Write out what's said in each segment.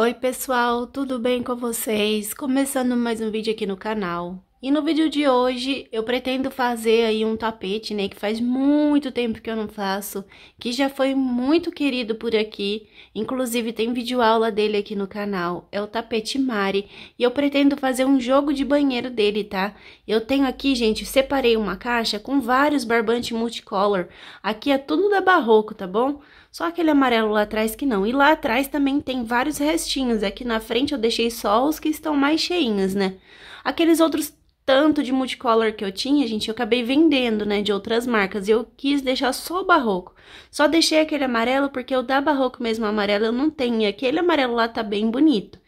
Oi pessoal, tudo bem com vocês? Começando mais um vídeo aqui no canal. E no vídeo de hoje eu pretendo fazer aí um tapete, né, que faz muito tempo que eu não faço, que já foi muito querido por aqui, inclusive tem vídeo aula dele aqui no canal, é o tapete Mari, e eu pretendo fazer um jogo de banheiro dele, tá? Eu tenho aqui, gente, separei uma caixa com vários barbantes multicolor, aqui é tudo da Barroco, tá bom? Só aquele amarelo lá atrás que não, e lá atrás também tem vários restinhos, aqui na frente eu deixei só os que estão mais cheinhos, né? Aqueles outros tanto de multicolor que eu tinha, gente, eu acabei vendendo, né, de outras marcas. E eu quis deixar só o barroco. Só deixei aquele amarelo porque o da barroco mesmo amarelo eu não tenho. E aquele amarelo lá tá bem bonito.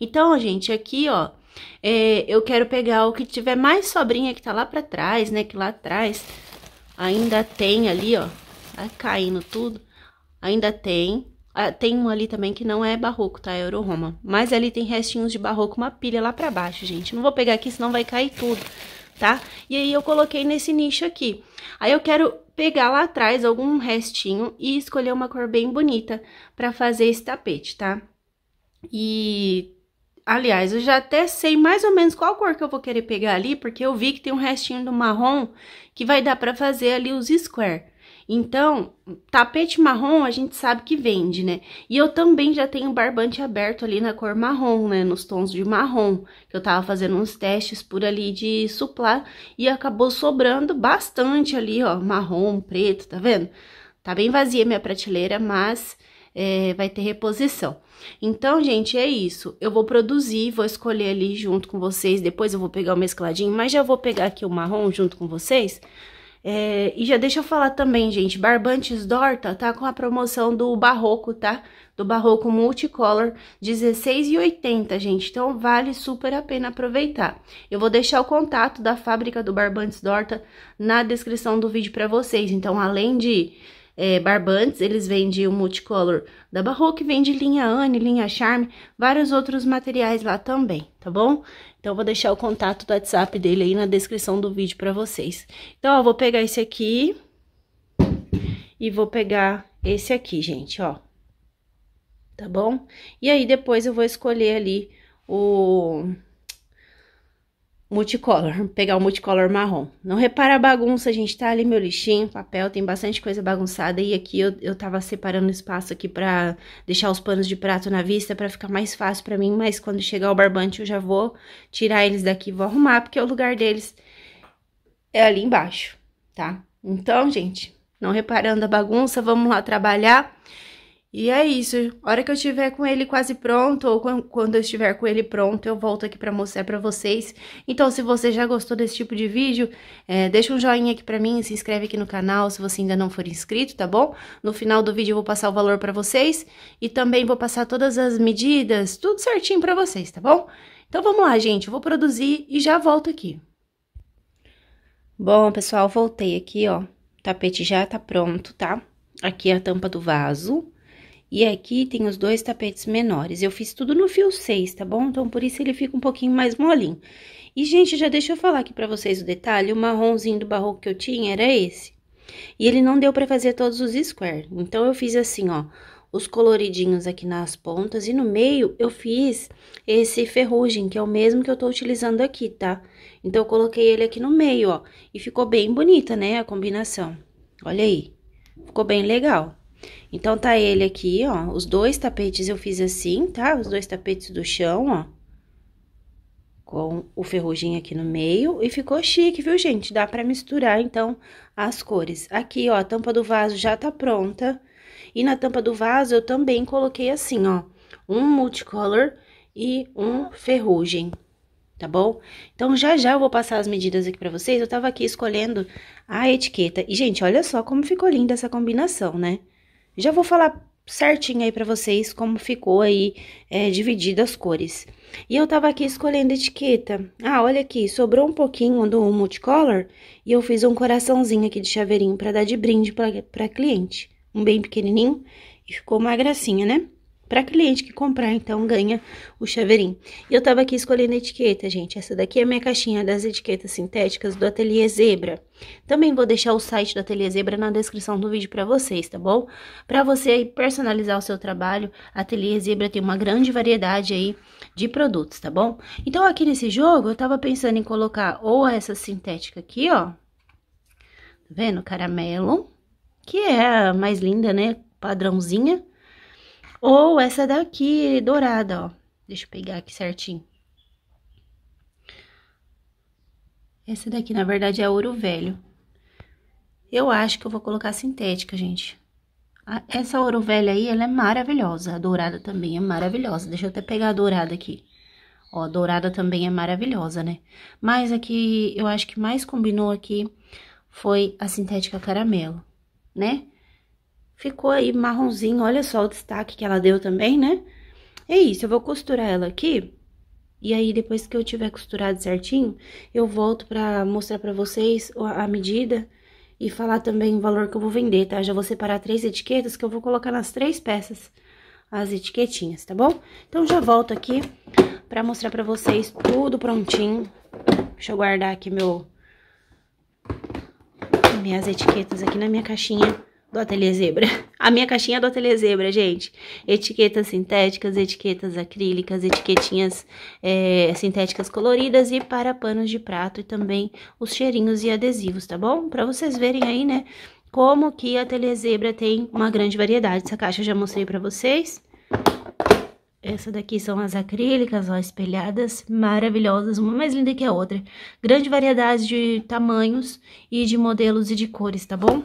Então, gente, aqui, ó, é, eu quero pegar o que tiver mais sobrinha que tá lá pra trás, né, que lá atrás ainda tem ali, ó, tá caindo tudo. Ainda tem. Ah, tem um ali também que não é barroco, tá? É Euro-Roma. Mas ali tem restinhos de barroco, uma pilha lá pra baixo, gente. Não vou pegar aqui, senão vai cair tudo, tá? E aí eu coloquei nesse nicho aqui. Aí eu quero pegar lá atrás algum restinho e escolher uma cor bem bonita pra fazer esse tapete, tá? E Aliás, eu já até sei mais ou menos qual cor que eu vou querer pegar ali, porque eu vi que tem um restinho do marrom que vai dar para fazer ali os square. Então, tapete marrom a gente sabe que vende, né? E eu também já tenho barbante aberto ali na cor marrom, né? Nos tons de marrom, que eu tava fazendo uns testes por ali de suplar e acabou sobrando bastante ali, ó, marrom, preto, tá vendo? Tá bem vazia minha prateleira, mas é, vai ter reposição. Então, gente, é isso. Eu vou produzir, vou escolher ali junto com vocês, depois eu vou pegar o mescladinho, mas já vou pegar aqui o marrom junto com vocês é, e já deixa eu falar também, gente, Barbantes Dorta tá com a promoção do Barroco, tá? Do Barroco Multicolor, R$16,80, gente, então vale super a pena aproveitar. Eu vou deixar o contato da fábrica do Barbantes Dorta na descrição do vídeo para vocês, então além de é, barbantes, eles vendem o multicolor da Barroque, vende linha Anne, linha Charme, vários outros materiais lá também, tá bom? Então, vou deixar o contato do WhatsApp dele aí na descrição do vídeo pra vocês. Então, ó, vou pegar esse aqui e vou pegar esse aqui, gente, ó. Tá bom? E aí, depois eu vou escolher ali o multicolor, pegar o multicolor marrom. Não repara a bagunça, gente, tá ali meu lixinho, papel, tem bastante coisa bagunçada e aqui eu, eu tava separando espaço aqui pra deixar os panos de prato na vista pra ficar mais fácil pra mim, mas quando chegar o barbante eu já vou tirar eles daqui, vou arrumar, porque o lugar deles é ali embaixo, tá? Então, gente, não reparando a bagunça, vamos lá trabalhar. E é isso. A hora que eu estiver com ele quase pronto, ou quando eu estiver com ele pronto, eu volto aqui para mostrar para vocês. Então, se você já gostou desse tipo de vídeo, é, deixa um joinha aqui para mim, se inscreve aqui no canal se você ainda não for inscrito, tá bom? No final do vídeo eu vou passar o valor para vocês e também vou passar todas as medidas, tudo certinho para vocês, tá bom? Então, vamos lá, gente. Eu vou produzir e já volto aqui. Bom, pessoal, voltei aqui, ó. O tapete já tá pronto, tá? Aqui é a tampa do vaso. E aqui tem os dois tapetes menores. Eu fiz tudo no fio 6, tá bom? Então, por isso ele fica um pouquinho mais molinho. E, gente, já deixa eu falar aqui pra vocês o detalhe. O marronzinho do barroco que eu tinha era esse. E ele não deu pra fazer todos os square. Então, eu fiz assim, ó. Os coloridinhos aqui nas pontas. E no meio, eu fiz esse ferrugem, que é o mesmo que eu tô utilizando aqui, tá? Então, eu coloquei ele aqui no meio, ó. E ficou bem bonita, né, a combinação. Olha aí. Ficou bem legal. Então, tá ele aqui, ó, os dois tapetes eu fiz assim, tá? Os dois tapetes do chão, ó. Com o ferrugem aqui no meio e ficou chique, viu, gente? Dá pra misturar, então, as cores. Aqui, ó, a tampa do vaso já tá pronta. E na tampa do vaso eu também coloquei assim, ó, um multicolor e um ferrugem, tá bom? Então, já já eu vou passar as medidas aqui pra vocês. Eu tava aqui escolhendo a etiqueta. E, gente, olha só como ficou linda essa combinação, né? Já vou falar certinho aí para vocês como ficou aí é, dividido as cores. E eu tava aqui escolhendo etiqueta. Ah, olha aqui, sobrou um pouquinho do multicolor e eu fiz um coraçãozinho aqui de chaveirinho para dar de brinde para cliente. Um bem pequenininho e ficou uma gracinha, né? para cliente que comprar, então ganha o chaveirinho. E eu tava aqui escolhendo a etiqueta, gente. Essa daqui é a minha caixinha das etiquetas sintéticas do Ateliê Zebra. Também vou deixar o site do Ateliê Zebra na descrição do vídeo para vocês, tá bom? Para você personalizar o seu trabalho, Ateliê Zebra tem uma grande variedade aí de produtos, tá bom? Então aqui nesse jogo eu tava pensando em colocar ou essa sintética aqui, ó. Tá vendo? Caramelo, que é a mais linda, né? Padrãozinha ou essa daqui, dourada, ó. Deixa eu pegar aqui certinho. Essa daqui, na verdade, é ouro velho. Eu acho que eu vou colocar sintética, gente. Essa ouro velha aí, ela é maravilhosa. A dourada também é maravilhosa. Deixa eu até pegar a dourada aqui. Ó, a dourada também é maravilhosa, né? Mas aqui, eu acho que mais combinou aqui foi a sintética caramelo, né? ficou aí marronzinho, olha só o destaque que ela deu também, né? É isso, eu vou costurar ela aqui, e aí depois que eu tiver costurado certinho, eu volto pra mostrar pra vocês a medida e falar também o valor que eu vou vender, tá? Já vou separar três etiquetas que eu vou colocar nas três peças as etiquetinhas, tá bom? Então, já volto aqui pra mostrar pra vocês tudo prontinho. Deixa eu guardar aqui meu... Minhas etiquetas aqui na minha caixinha do Ateliê Zebra. A minha caixinha é do Ateliê Zebra, gente. Etiquetas sintéticas, etiquetas acrílicas, etiquetinhas é, sintéticas coloridas e para panos de prato e também os cheirinhos e adesivos, tá bom? Para vocês verem aí, né, como que a Ateliê Zebra tem uma grande variedade. Essa caixa eu já mostrei para vocês. Essa daqui são as acrílicas, ó, espelhadas, maravilhosas, uma mais linda que a outra. Grande variedade de tamanhos e de modelos e de cores, tá bom?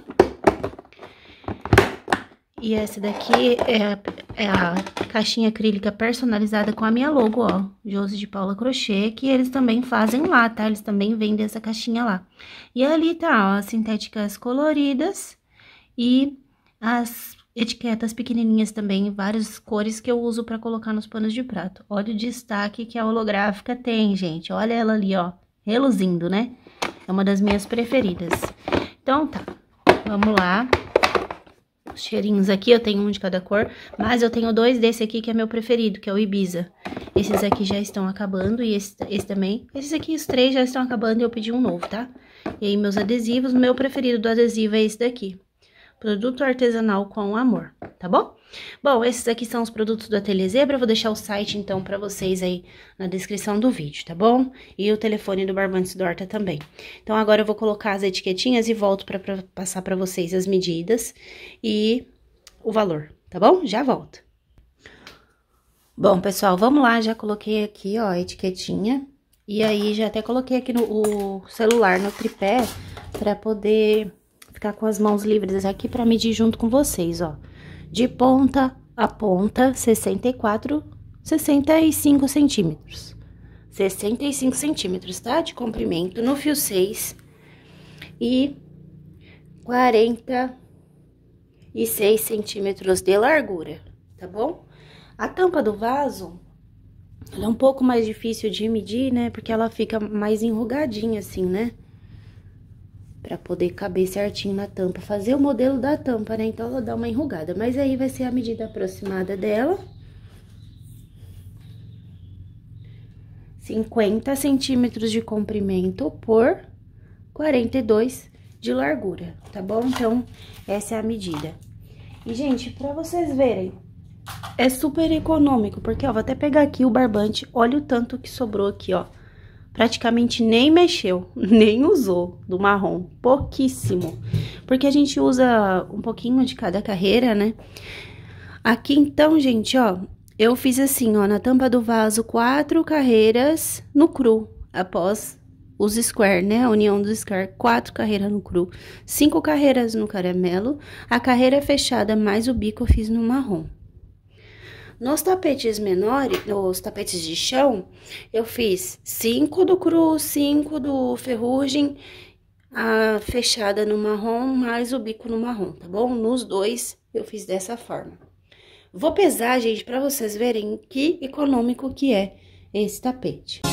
E essa daqui é a, é a, caixinha acrílica personalizada com a minha logo, ó. Josi de Paula Crochê, que eles também fazem lá, tá? Eles também vendem essa caixinha lá. E ali tá, ó, as sintéticas coloridas e as etiquetas pequenininhas também, várias cores que eu uso pra colocar nos panos de prato. Olha o destaque que a holográfica tem, gente. Olha ela ali, ó, reluzindo, né? É uma das minhas preferidas. Então, tá. Vamos lá cheirinhos aqui, eu tenho um de cada cor, mas eu tenho dois desse aqui que é meu preferido, que é o Ibiza. Esses aqui já estão acabando e esse, esse também. Esses aqui, os três já estão acabando e eu pedi um novo, tá? E aí, meus adesivos, meu preferido do adesivo é esse daqui. Produto artesanal com amor, tá bom? Bom, esses aqui são os produtos do Ateliê Zebra, vou deixar o site então para vocês aí na descrição do vídeo, tá bom? E o telefone do Barbantes Dorta também. Então agora eu vou colocar as etiquetinhas e volto para passar para vocês as medidas e o valor, tá bom? Já volto. Bom, pessoal, vamos lá, já coloquei aqui, ó, a etiquetinha. E aí, já até coloquei aqui no o celular, no tripé, pra poder ficar com as mãos livres aqui pra medir junto com vocês, ó de ponta a ponta 64, 65 centímetros. 65 centímetros, tá? De comprimento no fio 6 e 46 centímetros de largura, tá bom? A tampa do vaso é um pouco mais difícil de medir, né? Porque ela fica mais enrugadinha assim, né? para poder caber certinho na tampa, fazer o modelo da tampa, né? Então, ela dá uma enrugada, mas aí vai ser a medida aproximada dela. 50 centímetros de comprimento por 42 de largura, tá bom? Então, essa é a medida. E, gente, pra vocês verem, é super econômico, porque, ó, vou até pegar aqui o barbante, olha o tanto que sobrou aqui, ó praticamente nem mexeu, nem usou do marrom, pouquíssimo. Porque a gente usa um pouquinho de cada carreira, né? Aqui então, gente, ó, eu fiz assim, ó, na tampa do vaso, quatro carreiras no cru, após os square, né? A união dos square, quatro carreiras no cru, cinco carreiras no caramelo, a carreira fechada mais o bico eu fiz no marrom. Nos tapetes menores, nos tapetes de chão, eu fiz cinco do cru, cinco do ferrugem, a fechada no marrom, mais o bico no marrom, tá bom? Nos dois, eu fiz dessa forma. Vou pesar, gente, para vocês verem que econômico que é esse tapete.